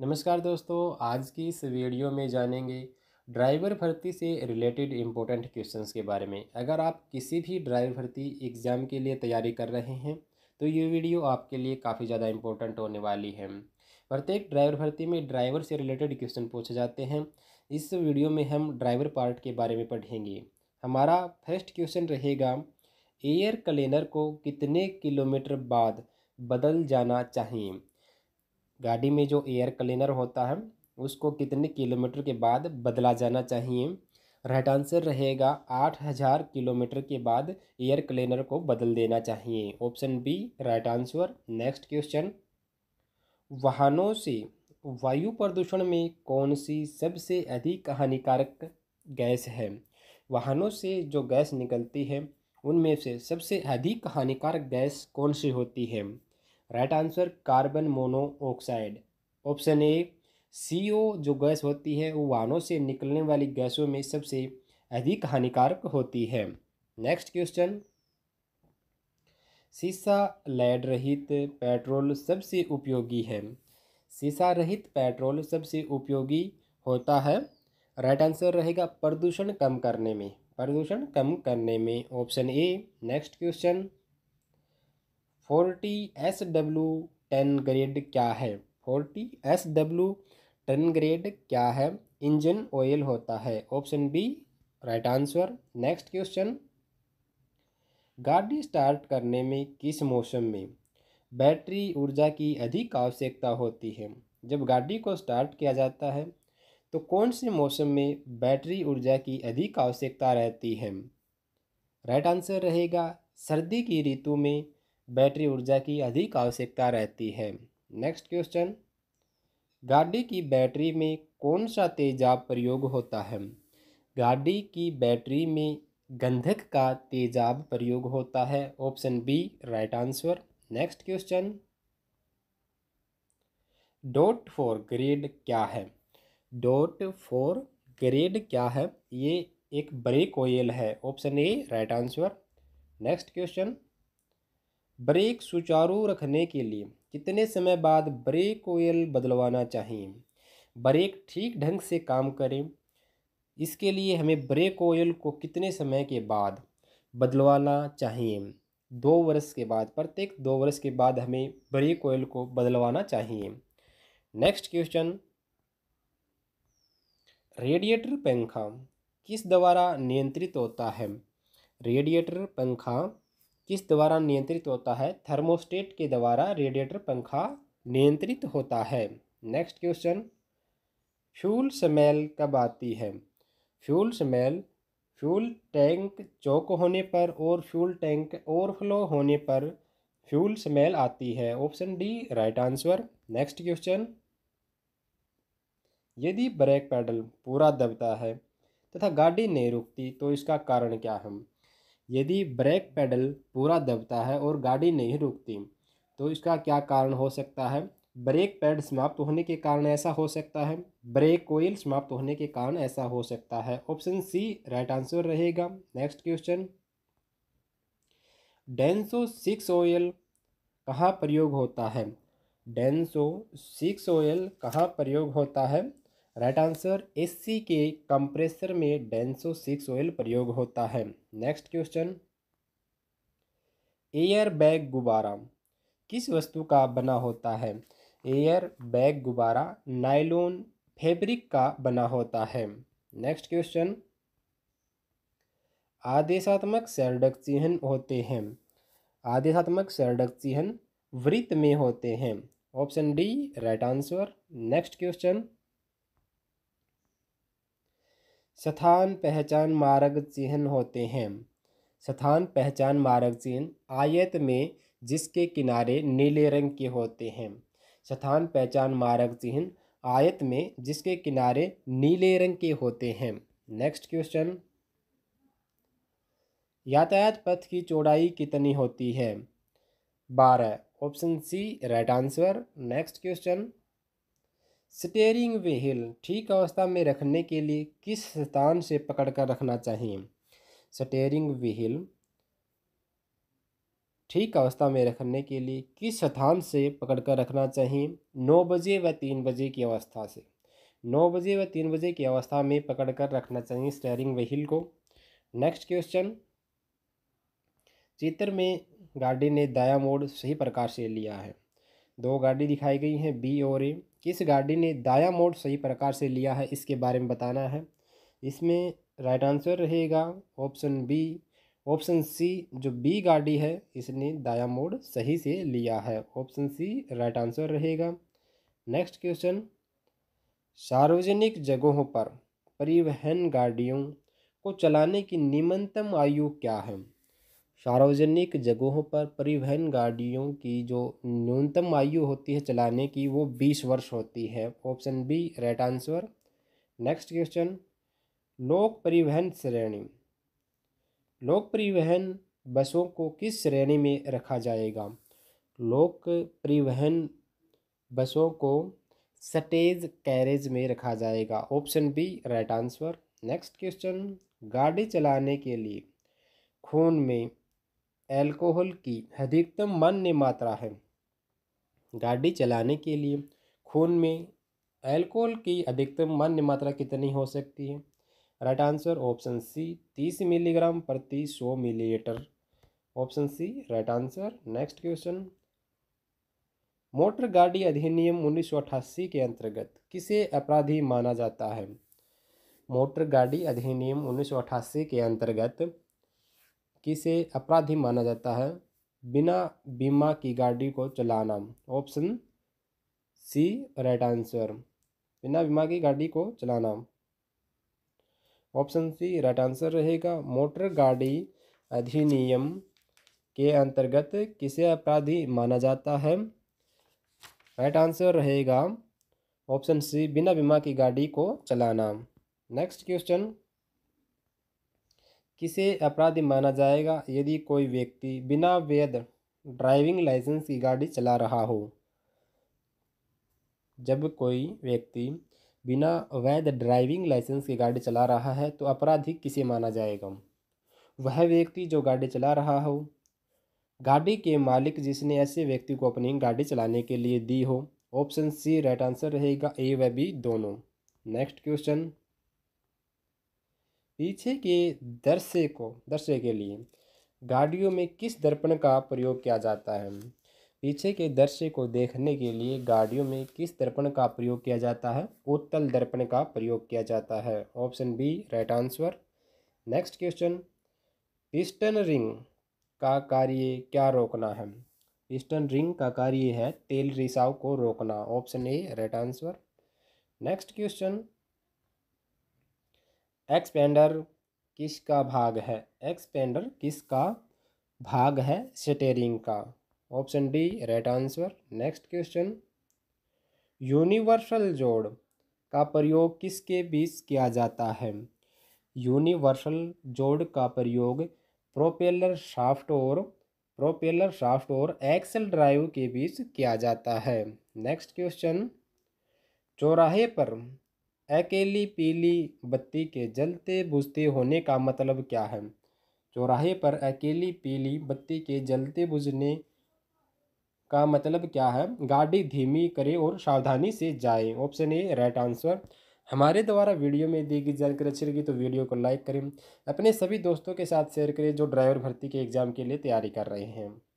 नमस्कार दोस्तों आज की इस वीडियो में जानेंगे ड्राइवर भर्ती से रिलेटेड इम्पोर्टेंट क्वेश्चंस के बारे में अगर आप किसी भी ड्राइवर भर्ती एग्ज़ाम के लिए तैयारी कर रहे हैं तो ये वीडियो आपके लिए काफ़ी ज़्यादा इम्पोर्टेंट होने वाली है प्रत्येक ड्राइवर भर्ती में ड्राइवर से रिलेटेड क्वेश्चन पूछे जाते हैं इस वीडियो में हम ड्राइवर पार्ट के बारे में पढ़ेंगे हमारा फर्स्ट क्वेश्चन रहेगा एयर क्लीनर को कितने किलोमीटर बाद बदल जाना चाहिए गाड़ी में जो एयर क्लीनर होता है उसको कितने किलोमीटर के बाद बदला जाना चाहिए राइट आंसर रहेगा आठ हज़ार किलोमीटर के बाद एयर क्लीनर को बदल देना चाहिए option B right answer next question वाहनों से वायु प्रदूषण में कौन सी सबसे अधिक हानिकारक गैस है वाहनों से जो गैस निकलती है उनमें से सबसे अधिक हानिकारक गैस कौन सी होती है right answer carbon monoxide option A ओ जो गैस होती है वो वाहनों से निकलने वाली गैसों में सबसे अधिक हानिकारक होती है नेक्स्ट क्वेश्चन सीसा लेड रहित पेट्रोल सबसे उपयोगी है सीसा रहित पेट्रोल सबसे उपयोगी होता है राइट आंसर रहेगा प्रदूषण कम करने में प्रदूषण कम करने में option A next question forty S W ten grade क्या है forty S W ten grade क्या है इंजन ऑयल होता है option B right answer next question गाड़ी स्टार्ट करने में किस मौसम में बैटरी ऊर्जा की अधिक आवश्यकता होती है जब गाड़ी को स्टार्ट किया जाता है तो कौन से मौसम में बैटरी ऊर्जा की अधिक आवश्यकता रहती है राइट आंसर रहेगा सर्दी की ऋतु में बैटरी ऊर्जा की अधिक आवश्यकता रहती है नेक्स्ट क्वेश्चन गाड़ी की बैटरी में कौन सा तेजाब प्रयोग होता है गाड़ी की बैटरी में गंधक का तेजाब प्रयोग होता है option B right answer next question dot four grade क्या है डॉट फॉर ग्रेड क्या है ये एक ब्रेक ऑयल है option A right answer next question brake सुचारू रखने के लिए कितने समय बाद ब्रेक ऑयल बदलवाना चाहिए ब्रेक ठीक ढंग से काम करें इसके लिए हमें ब्रेक ऑयल को कितने समय के बाद बदलवाना चाहिए दो वर्ष के बाद प्रत्येक दो वर्ष के बाद हमें ब्रेक ऑयल को बदलवाना चाहिए नेक्स्ट क्वेश्चन रेडिएटर पंखा किस द्वारा नियंत्रित होता है रेडिएटर पंखा किस द्वारा नियंत्रित होता है थर्मोस्टेट के द्वारा रेडिएटर पंखा नियंत्रित होता है नेक्स्ट क्वेश्चन फ्यूल स्मेल कब आती है fuel smell fuel tank choke होने पर और फ्यूल टैंक ओवरफ्लो होने पर फ्यूल स्मेल आती है option D right answer next question यदि ब्रेक पैडल पूरा दबता है तथा गाड़ी नहीं रुकती तो इसका कारण क्या है यदि ब्रेक पैडल पूरा दबता है और गाड़ी नहीं रुकती तो इसका क्या कारण हो सकता है ब्रेक पैड समाप्त होने के कारण ऐसा हो सकता है ब्रेक कोयल समाप्त होने के कारण ऐसा हो सकता है ऑप्शन सी राइट आंसर रहेगा next question Denso six oil कहाँ प्रयोग होता है डेंसो सिक्स ऑयल कहाँ प्रयोग होता है राइट आंसर एसी के कंप्रेसर में डेंसो सिक्स ऑयल प्रयोग होता है नेक्स्ट क्वेश्चन एयर बैग गुब्बारा किस वस्तु का बना होता है एयर बैग गुब्बारा नाइलोन फैब्रिक का बना होता है नेक्स्ट क्वेश्चन आदेशात्मक सरडक चिन्ह होते हैं आदेशात्मक सरडक चिन्ह वृत्त में होते हैं option D right answer next question स्थान पहचान मार्ग चिन्ह होते हैं स्थान पहचान मार्ग चिन्ह आयत में जिसके किनारे नीले रंग के होते हैं स्थान पहचान मार्ग चिन्ह आयत में जिसके किनारे नीले रंग के होते हैं नेक्स्ट क्वेश्चन यातायात पथ की चौड़ाई कितनी होती है बारह option C right answer next question steering wheel ठीक अवस्था में रखने के लिए किस स्थान से पकड़कर रखना चाहिए स्टेयरिंग व्हील ठीक अवस्था में रखने के लिए किस स्थान से पकड़कर रखना चाहिए नौ बजे व तीन बजे की अवस्था से नौ बजे व तीन बजे की अवस्था में पकड़कर रखना चाहिए स्टेयरिंग व्हील को नेक्स्ट क्वेश्चन चित्र में गाड़ी ने दाया मोड़ सही प्रकार से लिया है दो गाड़ी दिखाई गई हैं बी और ए किस गाड़ी ने दाया मोड सही प्रकार से लिया है इसके बारे में बताना है इसमें राइट आंसर रहेगा ऑप्शन बी ऑप्शन सी जो बी गाड़ी है इसने दाया मोड सही से लिया है ऑप्शन सी राइट आंसर रहेगा नेक्स्ट क्वेश्चन सार्वजनिक जगहों पर परिवहन गाड़ियों को चलाने की निम्नतम आयु क्या है सार्वजनिक जगहों पर परिवहन गाड़ियों की जो न्यूनतम आयु होती है चलाने की वो बीस वर्ष होती है option B right answer next question लोक परिवहन श्रेणी लोक परिवहन बसों को किस श्रेणी में रखा जाएगा लोक परिवहन बसों को सटेज कैरेज में रखा जाएगा option B right answer next question गाड़ी चलाने के लिए खून में अल्कोहल की अधिकतम मान्य मात्रा है गाड़ी चलाने के लिए खून में अल्कोहल की अधिकतम मान्य मात्रा कितनी हो सकती है राइट आंसर ऑप्शन सी तीस मिलीग्राम प्रति सौ millilitre option C right answer next question motor गाड़ी अधिनियम उन्नीस सौ के अंतर्गत किसे अपराधी माना जाता है मोटर गाड़ी अधिनियम उन्नीस सौ के अंतर्गत किसे अपराधी माना जाता है बिना बीमा की गाड़ी को चलाना ऑप्शन सी राइट आंसर बिना बीमा की गाड़ी को चलाना ऑप्शन सी राइट आंसर रहेगा मोटर गाड़ी अधिनियम के अंतर्गत किसे अपराधी माना जाता है राइट आंसर रहेगा ऑप्शन सी बिना बीमा की गाड़ी को चलाना नेक्स्ट क्वेश्चन किसे अपराधी माना जाएगा यदि कोई व्यक्ति बिना वैध ड्राइविंग लाइसेंस की गाड़ी चला रहा हो जब कोई व्यक्ति बिना वैध ड्राइविंग लाइसेंस की गाड़ी चला रहा है तो अपराधी किसे माना जाएगा वह व्यक्ति जो गाड़ी चला रहा हो गाड़ी के मालिक जिसने ऐसे व्यक्ति को अपनी गाड़ी चलाने के लिए दी हो ऑप्शन सी राइट आंसर रहेगा ए व बी दोनों नेक्स्ट क्वेश्चन पीछे के दर्शे को दर्शे के लिए गाड़ियों में किस दर्पण का प्रयोग किया जाता है पीछे के दृश्य को देखने के लिए गाड़ियों में किस दर्पण का प्रयोग किया जाता है उत्तल दर्पण का प्रयोग किया जाता है option B right answer next question piston ring का कार्य क्या रोकना है पिस्टन रिंग का कार्य है तेल रिसाव को रोकना option A right answer next question expander किसका भाग है एक्सपेंडर किसका भाग है स्टेरिंग का option D right answer next question universal जोड़ का प्रयोग किसके बीच किया जाता है यूनिवर्सल जोड़ का प्रयोग प्रोपेलर शाफ्ट और प्रोपेलर शाफ्ट और एक्सल ड्राइव के बीच किया जाता है नेक्स्ट क्वेश्चन चौराहे पर अकेली पीली बत्ती के जलते बुझते होने का मतलब क्या है चौराहे पर अकेली पीली बत्ती के जलते बुझने का मतलब क्या है गाड़ी धीमी करें और सावधानी से जाए ऑप्शन ए राइट आंसर हमारे द्वारा वीडियो में दी गई जानकारी अच्छी लगी तो वीडियो को लाइक करें अपने सभी दोस्तों के साथ शेयर करें जो ड्राइवर भर्ती के एग्ज़ाम के लिए तैयारी कर रहे हैं